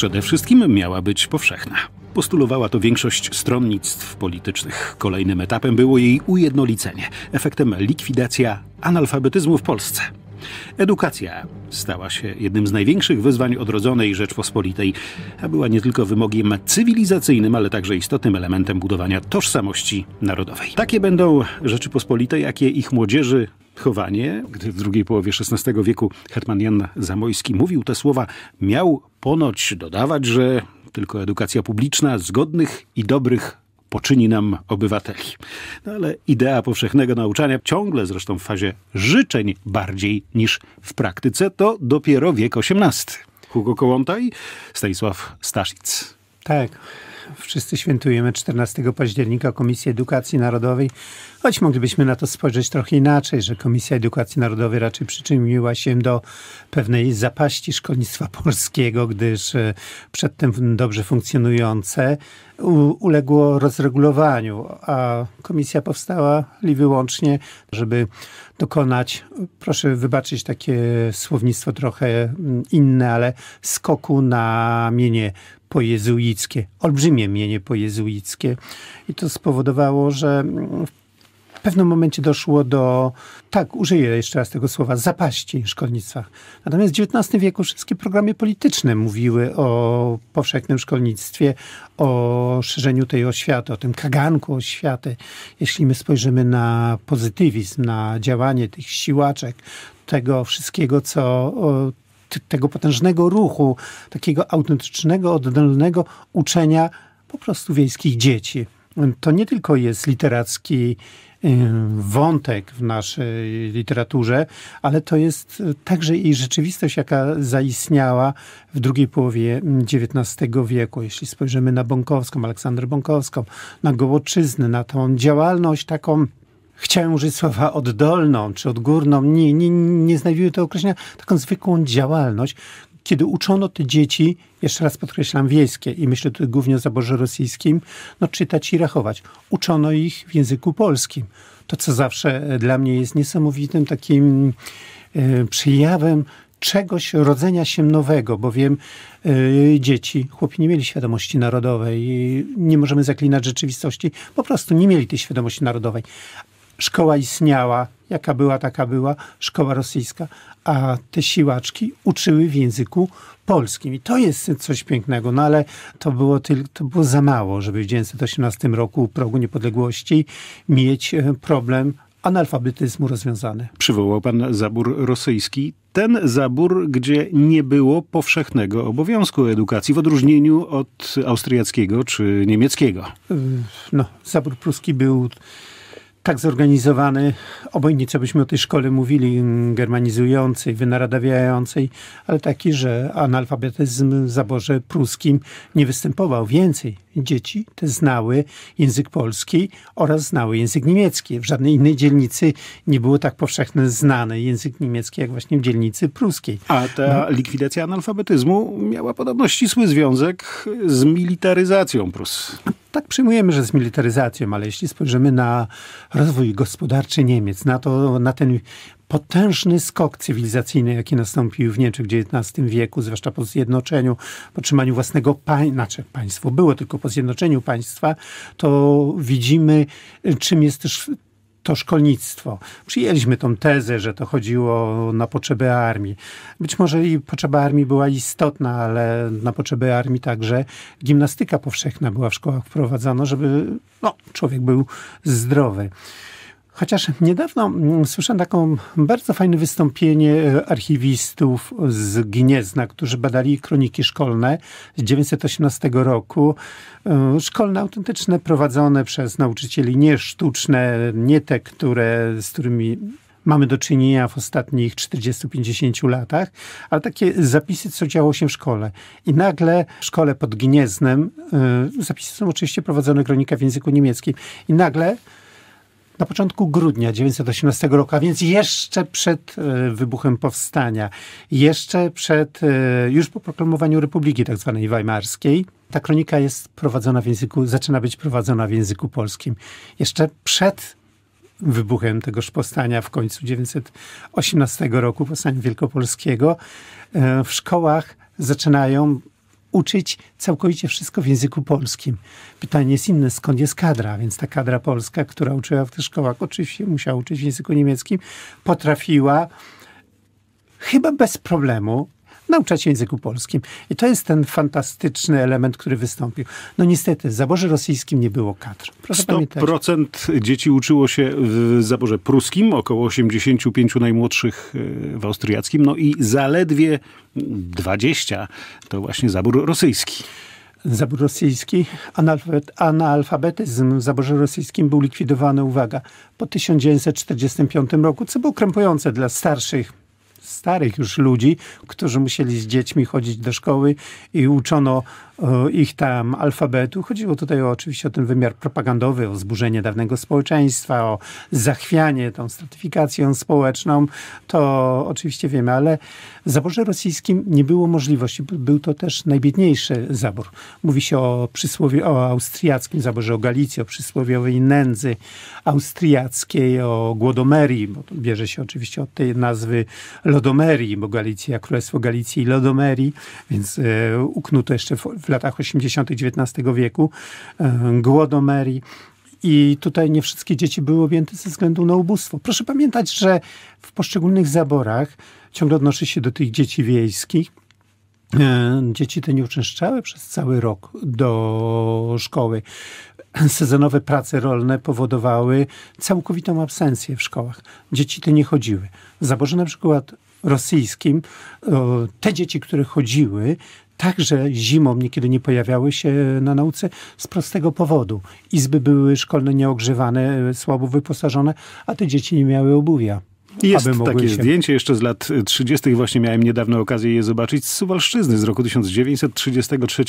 przede wszystkim miała być powszechna. Postulowała to większość stronnictw politycznych. Kolejnym etapem było jej ujednolicenie, efektem likwidacja analfabetyzmu w Polsce. Edukacja stała się jednym z największych wyzwań odrodzonej Rzeczpospolitej, a była nie tylko wymogiem cywilizacyjnym, ale także istotnym elementem budowania tożsamości narodowej. Takie będą Rzeczypospolite, jakie ich młodzieży chowanie, gdy w drugiej połowie XVI wieku hetman Jan Zamojski mówił te słowa, miał ponoć dodawać, że tylko edukacja publiczna zgodnych i dobrych poczyni nam obywateli. No ale idea powszechnego nauczania, ciągle zresztą w fazie życzeń bardziej niż w praktyce, to dopiero wiek XVIII. Hugo Kołłątaj, Stanisław Staszic. Tak wszyscy świętujemy 14 października Komisji Edukacji Narodowej, choć moglibyśmy na to spojrzeć trochę inaczej, że Komisja Edukacji Narodowej raczej przyczyniła się do pewnej zapaści szkolnictwa polskiego, gdyż e, przedtem dobrze funkcjonujące uległo rozregulowaniu, a komisja powstała li wyłącznie, żeby dokonać, proszę wybaczyć takie słownictwo trochę mm, inne, ale skoku na mienie pojezuickie, olbrzymie mienie pojezuickie. I to spowodowało, że w pewnym momencie doszło do, tak, użyję jeszcze raz tego słowa, zapaści w szkolnictwach. Natomiast w XIX wieku wszystkie programy polityczne mówiły o powszechnym szkolnictwie, o szerzeniu tej oświaty, o tym kaganku oświaty. Jeśli my spojrzymy na pozytywizm, na działanie tych siłaczek, tego wszystkiego, co tego potężnego ruchu, takiego autentycznego, oddolnego uczenia po prostu wiejskich dzieci. To nie tylko jest literacki y, wątek w naszej literaturze, ale to jest y, także i rzeczywistość, jaka zaistniała w drugiej połowie XIX mm, wieku. Jeśli spojrzymy na Bąkowską, Aleksandrę Bąkowską, na Gołoczyznę, na tą działalność taką chciałem użyć słowa oddolną czy odgórną, nie, nie, nie znajduję tego określenia, taką zwykłą działalność, kiedy uczono te dzieci, jeszcze raz podkreślam, wiejskie i myślę tutaj głównie o zaborze rosyjskim, no czytać i rachować. Uczono ich w języku polskim. To, co zawsze e, dla mnie jest niesamowitym takim e, przejawem czegoś rodzenia się nowego, bowiem y, e, dzieci, chłopi nie mieli świadomości narodowej, nie możemy zaklinać rzeczywistości, po prostu nie mieli tej świadomości narodowej szkoła istniała, jaka była, taka była, szkoła rosyjska, a te siłaczki uczyły w języku polskim. I to jest coś pięknego, no ale to było, tylko, to było za mało, żeby w 1918 roku u progu niepodległości mieć e, problem analfabetyzmu rozwiązany. Przywołał pan zabór rosyjski. Ten zabór, gdzie nie było powszechnego obowiązku edukacji, w odróżnieniu od austriackiego czy niemieckiego. No, zabór pruski był tak zorganizowany, obojętnie co byśmy o tej szkole mówili, germanizującej, wynaradawiającej, ale taki, że analfabetyzm w zaborze pruskim nie występował. Więcej, dzieci te znały język polski oraz znały język niemiecki. W żadnej innej dzielnicy nie było tak powszechnie znany język niemiecki, jak właśnie w dzielnicy pruskiej. A ta no. likwidacja analfabetyzmu miała podobno ścisły związek z militaryzacją Prus tak przyjmujemy, że z militaryzacją, ale jeśli spojrzymy na rozwój gospodarczy Niemiec, na, to, na ten potężny skok cywilizacyjny, jaki nastąpił w Niemczech w XIX wieku, zwłaszcza po zjednoczeniu, po trzymaniu własnego państwa, znaczy państwo było tylko po zjednoczeniu państwa, to widzimy, czym jest też to szkolnictwo. Przyjęliśmy tą tezę, że to chodziło na potrzeby armii. Być może i potrzeba armii była istotna, ale na potrzeby armii także gimnastyka powszechna była w szkołach wprowadzana, żeby no, człowiek był zdrowy. Chociaż niedawno mm, słyszałem taką bardzo fajne wystąpienie e, archiwistów z Gniezna, którzy badali kroniki szkolne z 1918 roku. E, szkolne autentyczne, prowadzone przez nauczycieli, nie sztuczne, nie te, które, z którymi mamy do czynienia w ostatnich 40-50 latach, ale takie zapisy, co działo się w szkole. I nagle w szkole pod Gnieznem, e, zapisy są oczywiście prowadzone kronika w języku niemieckim, i nagle na początku grudnia 1918 roku, a więc jeszcze przed e, wybuchem powstania, jeszcze przed, e, już po proklamowaniu Republiki tak zwanej Weimarskiej. Ta kronika jest prowadzona w języku, zaczyna być prowadzona w języku polskim. Jeszcze przed wybuchem tegoż powstania w końcu 1918 roku, powstania wielkopolskiego, e, w szkołach zaczynają uczyć całkowicie wszystko w języku polskim. Pytanie jest inne, skąd jest kadra? Więc ta kadra polska, która uczyła w tych szkołach, oczywiście musiała uczyć w języku niemieckim, potrafiła chyba bez problemu nauczać się języku polskim. I to jest ten fantastyczny element, który wystąpił. No niestety, w zaborze rosyjskim nie było kadr. Proszę 100% pamiętać. dzieci uczyło się w zaborze pruskim, około 85 najmłodszych e, w austriackim, no i zaledwie 20 to właśnie zabór rosyjski zabór rosyjski, analfabet, analfabetyzm w zaborze rosyjskim był likwidowany, uwaga, po 1945 roku, co było krępujące dla starszych starych już ludzi, którzy musieli z dziećmi chodzić do szkoły i uczono e, ich tam alfabetu. Chodziło tutaj o, oczywiście o ten wymiar propagandowy, o zburzenie dawnego społeczeństwa, o zachwianie, tą stratyfikacją społeczną. To oczywiście wiemy, ale w zaborze rosyjskim nie było możliwości. Był to też najbiedniejszy zabór. Mówi się o przysłowie, o austriackim zaborze, o Galicji, o przysłowiowej nędzy austriackiej, o głodomerii, bo to bierze się oczywiście od tej nazwy Lodomerii, bo Galicja, Królestwo Galicji i Lodomerii, więc e, uknuto jeszcze w, w latach 80. XIX wieku, e, Głodomerii. I tutaj nie wszystkie dzieci były objęte ze względu na ubóstwo. Proszę pamiętać, że w poszczególnych zaborach ciągle odnosi się do tych dzieci wiejskich, e, Dzieci te nie uczęszczały przez cały rok do szkoły. sezonowe prace rolne powodowały całkowitą absencję w szkołach. Dzieci te nie chodziły. W zaborze na przykład rosyjskim te dzieci, które chodziły, także zimą niekiedy nie pojawiały się na nauce z prostego powodu. Izby były szkolne nieogrzewane, e, słabo wyposażone, a te dzieci nie miały obuwia. Jest aby takie się... zdjęcie jeszcze z lat 30. Y, Właśnie miałem niedawno okazję je zobaczyć z Suwalszczyzny z roku 1933.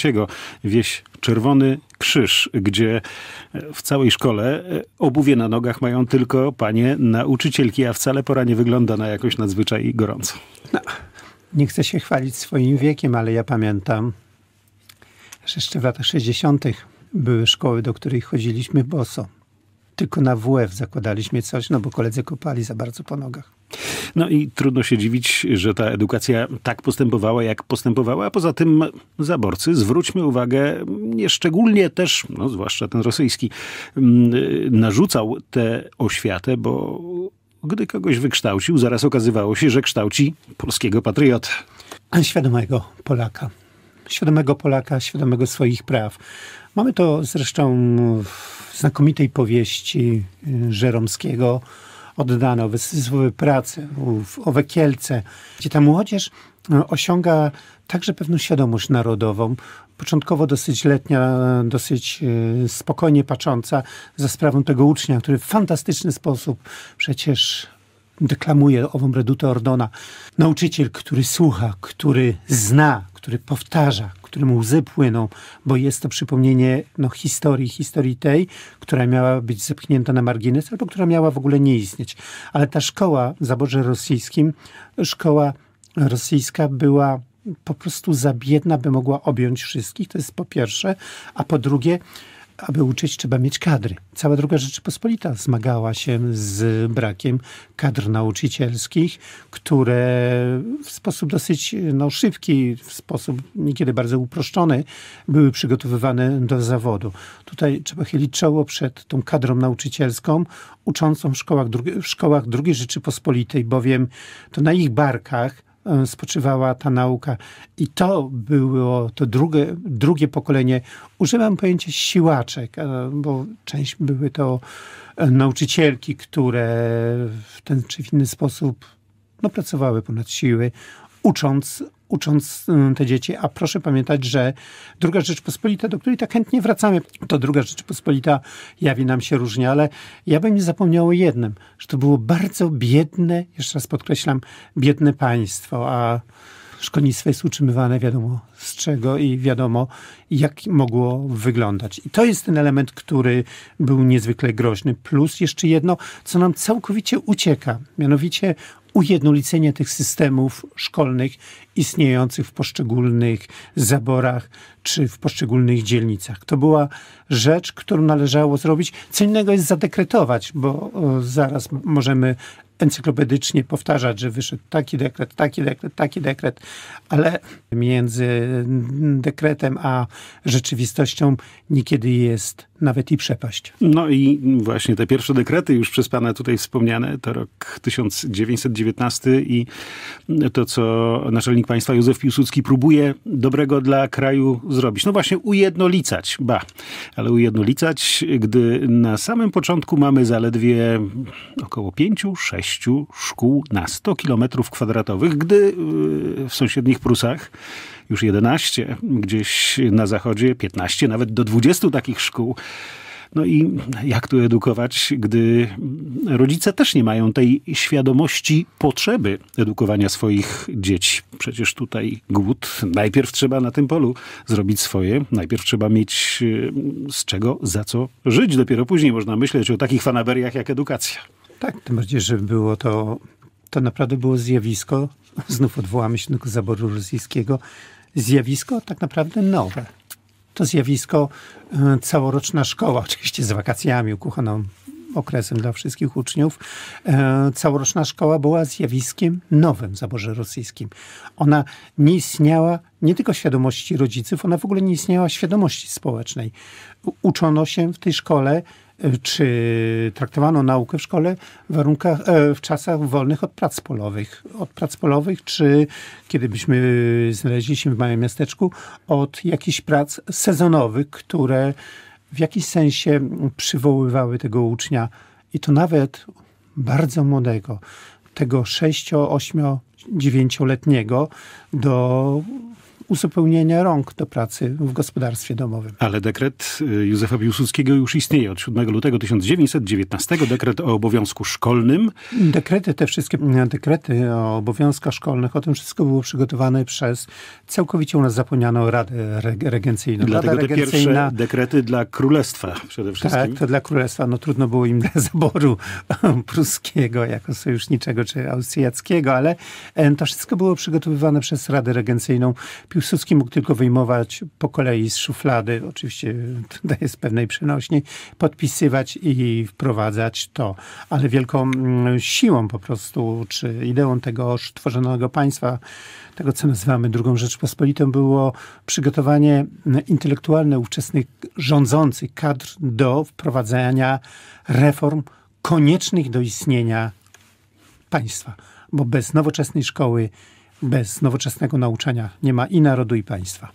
Wieś Czerwony Krzyż, gdzie e, w całej szkole e, obuwie na nogach mają tylko panie nauczycielki, a wcale pora nie wygląda na jakoś nadzwyczaj gorąco. No, nie chcę się chwalić swoim wiekiem, ale ja pamiętam, że jeszcze w latach 60. były szkoły, do których chodziliśmy boso tylko na WF zakładaliśmy coś, no bo koledzy kopali za bardzo po nogach. No i trudno się dziwić, że ta edukacja tak postępowała, jak postępowała. A poza tym, zaborcy, zwróćmy uwagę, szczególnie też, no zwłaszcza ten rosyjski, mm, narzucał tę oświatę, bo gdy kogoś wykształcił, zaraz okazywało się, że kształci polskiego patriota. Świadomego Polaka. Świadomego Polaka, świadomego swoich praw Mamy to zresztą w znakomitej powieści y, Żeromskiego oddano w pracy, w Owe Kielce, gdzie ta młodzież y, osiąga także pewną świadomość narodową, początkowo dosyć letnia, dosyć y, spokojnie patrząca za sprawą tego ucznia, który w fantastyczny sposób przecież deklamuje ową redutę Ordona. Nauczyciel, który słucha, który zna, który powtarza, któremu łzy płyną, bo jest to przypomnienie no, historii, historii tej, która miała być zepchnięta na margines, albo która miała w ogóle nie istnieć. Ale ta szkoła w zaborze rosyjskim, szkoła rosyjska była po prostu za biedna, by mogła objąć wszystkich, to jest po pierwsze, a po drugie aby uczyć, trzeba mieć kadry. Cała druga Rzeczypospolita zmagała się z brakiem kadr nauczycielskich, które w sposób dosyć no, szybki, w sposób niekiedy bardzo uproszczony, były przygotowywane do zawodu. Tutaj trzeba chylić czoło przed tą kadrą nauczycielską, uczącą w szkołach, drugiej w szkołach II Rzeczypospolitej, bowiem to na ich barkach E, spoczywała ta nauka. I to było to drugie, drugie pokolenie. Używam pojęcia siłaczek, e, bo część były to e, nauczycielki, które w ten czy inny sposób no, pracowały ponad siły, ucząc ucząc y, te dzieci. A proszę pamiętać, że Druga Rzeczpospolita, do której tak chętnie wracamy, to Druga Rzeczpospolita jawi nam się różnie, ale ja bym nie zapomniał o jednym, że to było bardzo biedne, jeszcze raz podkreślam, biedne państwo, a szkolnictwo jest utrzymywane wiadomo z czego i wiadomo jak mogło wyglądać. I to jest ten element, który był niezwykle groźny. Plus jeszcze jedno, co nam całkowicie ucieka, mianowicie ujednolicenie tych systemów szkolnych istniejących w poszczególnych zaborach czy w poszczególnych dzielnicach. To była rzecz, którą należało zrobić. Co innego jest zadekretować, bo zaraz możemy encyklopedycznie powtarzać, że wyszedł taki dekret, taki dekret, taki dekret, ale między dekretem a rzeczywistością niekiedy jest nawet i przepaść. No i właśnie te pierwsze dekrety już przez pana tutaj wspomniane, to rok 1919 i to, co naczelnik państwa Józef Piłsudski próbuje dobrego dla kraju zrobić. No właśnie ujednolicać, ba, ale ujednolicać, gdy na samym początku mamy zaledwie około 5-6 szkół na 100 km kwadratowych, gdy y, w sąsiednich Prusach już 11, gdzieś na zachodzie 15, nawet do 20 takich szkół. No i jak tu edukować, gdy rodzice też nie mają tej świadomości potrzeby edukowania swoich dzieci? Przecież tutaj głód, najpierw trzeba na tym polu zrobić swoje, najpierw trzeba mieć y, z czego, za co żyć. Dopiero później można myśleć o takich fanaberiach jak edukacja. Tak, tym bardziej, że było to, to naprawdę było zjawisko, znów odwołamy się do zaboru rosyjskiego, zjawisko tak naprawdę nowe. To zjawisko e, całoroczna szkoła, oczywiście z wakacjami, ukuchaną okresem dla wszystkich uczniów, e, całoroczna szkoła była zjawiskiem nowym w zaborze rosyjskim. Ona nie istniała nie tylko świadomości rodziców, ona w ogóle nie istniała świadomości społecznej. Uczono się w tej szkole czy traktowano naukę w szkole w warunkach, e, w czasach wolnych od prac polowych. Od prac polowych, czy kiedy byśmy znaleźli się w małym miasteczku, od jakichś prac sezonowych, które w jakiś sensie przywoływały tego ucznia i to nawet bardzo młodego, tego 6, 8, 9-letniego do uzupełnienia rąk do pracy w gospodarstwie domowym. Ale dekret y, Józefa Piłsudskiego już istnieje od 7 lutego 1919, dekret o obowiązku szkolnym. Dekrety, te wszystkie e, dekrety o obowiązkach szkolnych, o tym wszystko było przygotowane przez całkowicie u nas zapomnianą Radę Regencyjną. Dlatego Rada te regencyjna, pierwsze dekrety dla Królestwa przede tak, wszystkim. Tak, to dla Królestwa. No trudno było im dla zaboru pruskiego jako sojuszniczego czy austriackiego, ale e, to wszystko było przygotowywane przez Radę Regencyjną. Piłsudskiego. Piłsudski mógł tylko wyjmować po kolei z szuflady, oczywiście tutaj jest pewnej przenośni, podpisywać i wprowadzać to. Ale wielką mm, siłą po prostu, czy ideą tego tworzonego państwa, tego co nazywamy drugą Rzeczpospolitą, było przygotowanie mm, intelektualne ówczesnych rządzących kadr do wprowadzania reform koniecznych do istnienia państwa. Bo bez nowoczesnej szkoły bez nowoczesnego nauczania nie ma i narodu, i państwa.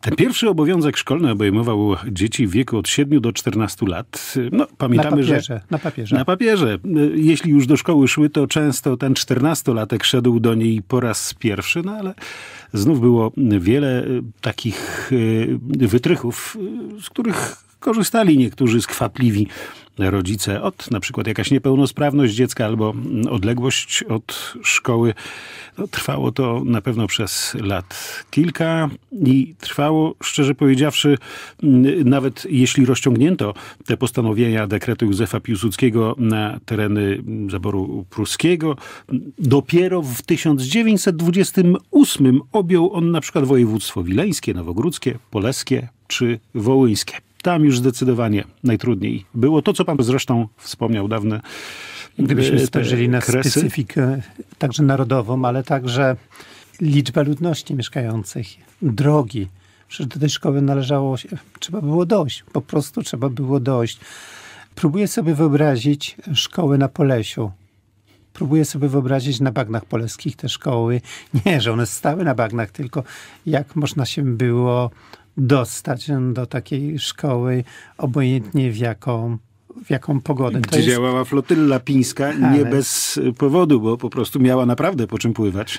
Ten pierwszy obowiązek szkolny obejmował dzieci w wieku od 7 do 14 lat. No, pamiętamy, na papierze, że. Na papierze. Na papierze. Jeśli już do szkoły szły, to często ten 14-latek szedł do niej po raz pierwszy, no ale znów było wiele e, takich e, wytrychów, e, z których korzystali niektórzy skwapliwi rodzice od na przykład jakaś niepełnosprawność dziecka albo odległość od szkoły. No, trwało to na pewno przez lat kilka i trwało, szczerze powiedziawszy, nawet jeśli rozciągnięto te postanowienia dekretu Józefa Piłsudskiego na tereny zaboru pruskiego, dopiero w 1928 objął on na przykład województwo wileńskie, nowogródzkie, poleskie czy wołyńskie. Tam już zdecydowanie najtrudniej było. To, co pan zresztą wspomniał dawne. Gdybyśmy e, spojrzeli na kresy. specyfikę także narodową, ale także liczbę ludności mieszkających, drogi. Przecież do tej szkoły należało się, trzeba było dojść, po prostu trzeba było dojść. Próbuję sobie wyobrazić szkoły na Polesiu. Próbuję sobie wyobrazić na bagnach poleskich te szkoły. Nie, że one stały na bagnach, tylko jak można się było dostać do takiej szkoły, obojętnie w jaką w jaką pogodę. Gdzie jest... działała flotylla pińska, Ale... nie bez powodu, bo po prostu miała naprawdę po czym pływać.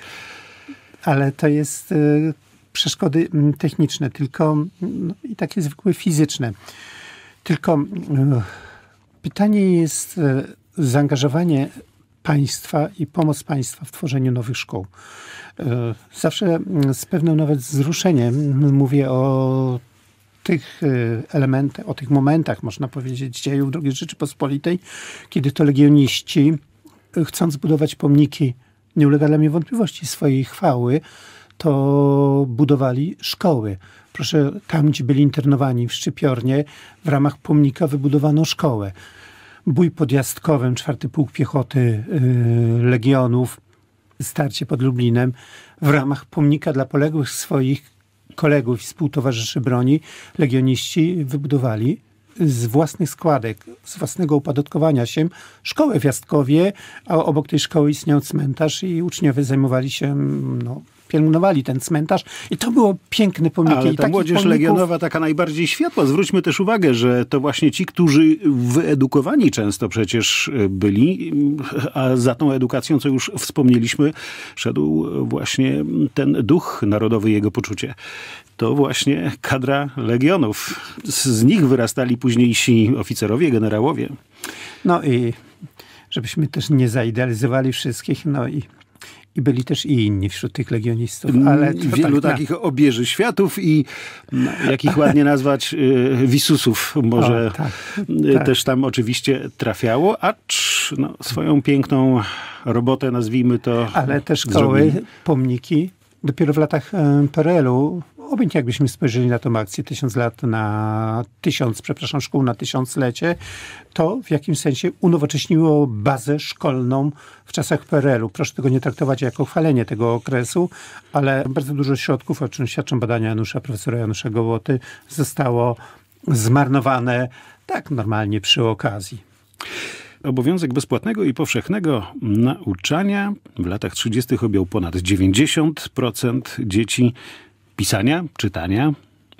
Ale to jest y, przeszkody mm, techniczne, tylko mm, no, i takie zwykłe fizyczne. Tylko y, pytanie jest y, zaangażowanie państwa i pomoc państwa w tworzeniu nowych szkół. E, zawsze mm, z pewnym nawet wzruszeniem mówię o tych e, elementach, o tych momentach, można powiedzieć, dziejów II Rzeczypospolitej, kiedy to legioniści, e, chcąc budować pomniki, nie ulega dla mnie wątpliwości swojej chwały, to budowali szkoły. Proszę, tam, gdzie byli internowani w Szczypiornie, w ramach pomnika wybudowano szkołę bój pod czwarty pułk piechoty y, Legionów, starcie pod Lublinem w ramach pomnika dla poległych swoich kolegów i współtowarzyszy broni legioniści wybudowali z własnych składek, z własnego upadotkowania się szkołę w Jastkowie, a obok tej szkoły istniał cmentarz i uczniowie zajmowali się no, pielęgnowali ten cmentarz. I to było piękne pomniki. Ale ta młodzież pomników... legionowa taka najbardziej światła. Zwróćmy też uwagę, że to właśnie ci, którzy wyedukowani często przecież e, byli, a za tą edukacją, co już wspomnieliśmy, szedł właśnie ten duch narodowy, jego poczucie. To właśnie kadra legionów. Z nich wyrastali późniejsi oficerowie, generałowie. No i żebyśmy też nie zaidealizowali wszystkich, no i i byli też i inni wśród tych legionistów. Mm, ale tak Wielu tak, takich na... obieży światów i mm, jakich ładnie nazwać, y, wisusów może o, tak, y, tak. też tam oczywiście trafiało, acz no, swoją piękną robotę, nazwijmy to. Ale też koły, pomniki. Dopiero w latach PRL-u objęcie, jakbyśmy spojrzeli na tą akcję tysiąc lat na tysiąc, przepraszam, szkół na tysiąclecie, to w jakimś sensie unowocześniło bazę szkolną w czasach PRL-u. Proszę tego nie traktować jako chwalenie tego okresu, ale bardzo dużo środków, o czym świadczą badania Janusza, profesora Janusza Gołoty, zostało zmarnowane tak normalnie przy okazji. Obowiązek bezpłatnego i powszechnego nauczania w latach 30. objął ponad 90% dzieci pisania, czytania.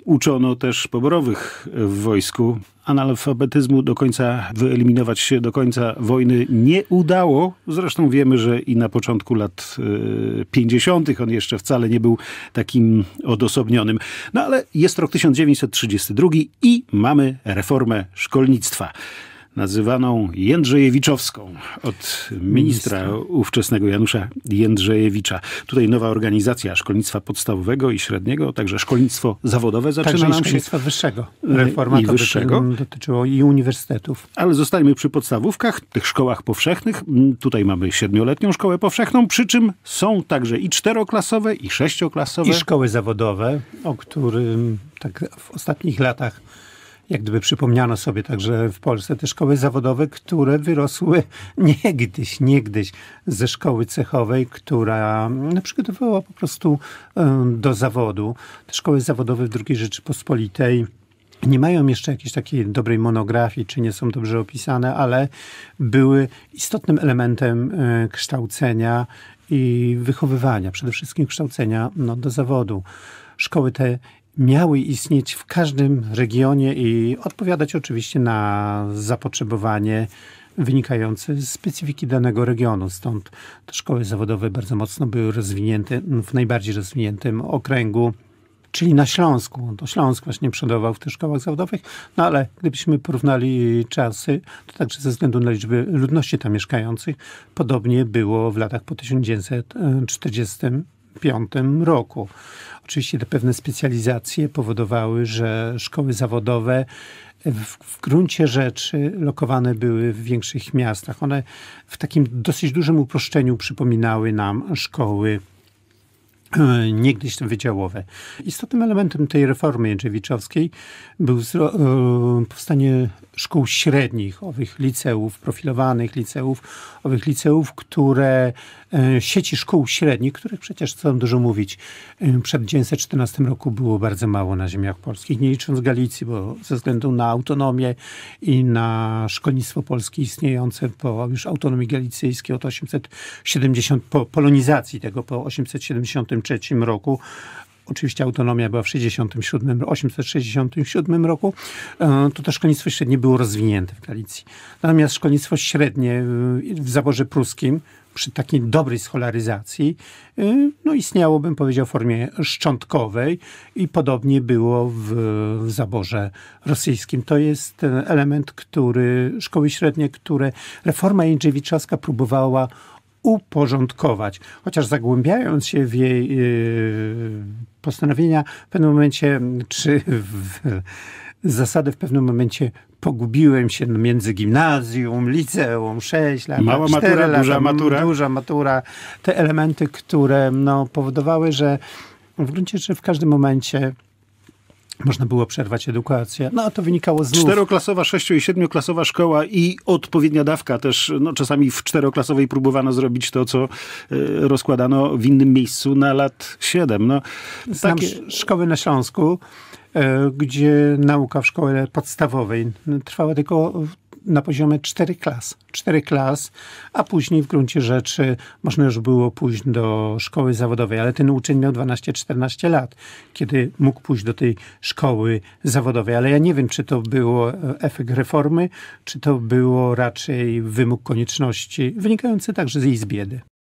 Uczono też poborowych w wojsku. Analfabetyzmu do końca wyeliminować się do końca wojny nie udało. Zresztą wiemy, że i na początku lat 50. E, on jeszcze wcale nie był takim odosobnionym. No ale jest rok 1932 i mamy reformę szkolnictwa nazywaną Jędrzejewiczowską od ministra, ministra ówczesnego Janusza Jędrzejewicza. Tutaj nowa organizacja szkolnictwa podstawowego i średniego, także szkolnictwo zawodowe zaczyna także nam się... szkolnictwa wyższego. Reforma i wyższego. dotyczyło i uniwersytetów. Ale zostańmy przy podstawówkach, tych szkołach powszechnych. Mm, tutaj mamy siedmioletnią szkołę powszechną, przy czym są także i czteroklasowe, i sześcioklasowe. I szkoły zawodowe, o którym tak w ostatnich latach jak gdyby przypomniano sobie także w Polsce te szkoły zawodowe, które wyrosły niegdyś, niegdyś ze szkoły cechowej, która no, przygotowywała po prostu e, do zawodu. Te szkoły zawodowe w II Rzeczypospolitej nie mają jeszcze jakiejś takiej dobrej monografii, czy nie są dobrze opisane, ale były istotnym elementem e, kształcenia i wychowywania, przede wszystkim kształcenia no, do zawodu. Szkoły te miały istnieć w każdym regionie i odpowiadać oczywiście na zapotrzebowanie wynikające z specyfiki danego regionu. Stąd te szkoły zawodowe bardzo mocno były rozwinięte w najbardziej rozwiniętym okręgu, czyli na Śląsku. To Śląsk właśnie przodował w tych szkołach zawodowych, no ale gdybyśmy porównali czasy, to także ze względu na liczbę ludności tam mieszkających, podobnie było w latach po 1940 1995 roku. Oczywiście te pewne specjalizacje powodowały, że szkoły zawodowe w, w, gruncie rzeczy lokowane były w większych miastach. One w takim dosyć dużym uproszczeniu przypominały nam szkoły e, niegdyś tam wydziałowe. Istotnym elementem tej reformy Jędrzewiczowskiej był e, powstanie szkół średnich, owych liceów, profilowanych liceów, owych liceów, które E, sieci szkół średnich, których przecież co dużo mówić, e, przed 1914 roku było bardzo mało na ziemiach polskich, nie licząc Galicji, bo ze względu na autonomię i na szkolnictwo polskie istniejące po już autonomii galicyjskiej od 870, po polonizacji tego po 873 roku, oczywiście autonomia była w 67, 867 roku, e, to też szkolnictwo średnie było rozwinięte w Galicji. Natomiast szkolnictwo średnie e, w zaborze pruskim przy takiej dobrej scholaryzacji, e, no istniało, bym powiedział, w formie szczątkowej i podobnie było w, w, zaborze rosyjskim. To jest element, który, szkoły średnie, które reforma Jędrzewiczowska próbowała uporządkować, chociaż zagłębiając się w jej yy, postanowienia w pewnym momencie, czy w, zasady w pewnym momencie pogubiłem się między gimnazjum, liceum, 6 lat, Mała 4 matura, lata, duża matura. Duża matura. Te elementy, które no, powodowały, że w gruncie rzeczy w każdym momencie można było przerwać edukację. No a to wynikało z. Czteroklasowa, sześciu i siedmioklasowa szkoła i odpowiednia dawka też. No, czasami w czteroklasowej próbowano zrobić to, co y, rozkładano w innym miejscu na lat siedem. No, Znam takie... szkoły na Śląsku, y, gdzie nauka w szkole podstawowej trwała tylko na poziomie cztery klas. Cztery klas, a później w gruncie rzeczy można już było pójść do szkoły zawodowej, ale ten uczeń miał 12-14 lat, kiedy mógł pójść do tej szkoły zawodowej. Ale ja nie wiem, czy to było e, efekt reformy, czy to było raczej wymóg konieczności, wynikający także z jej z biedy.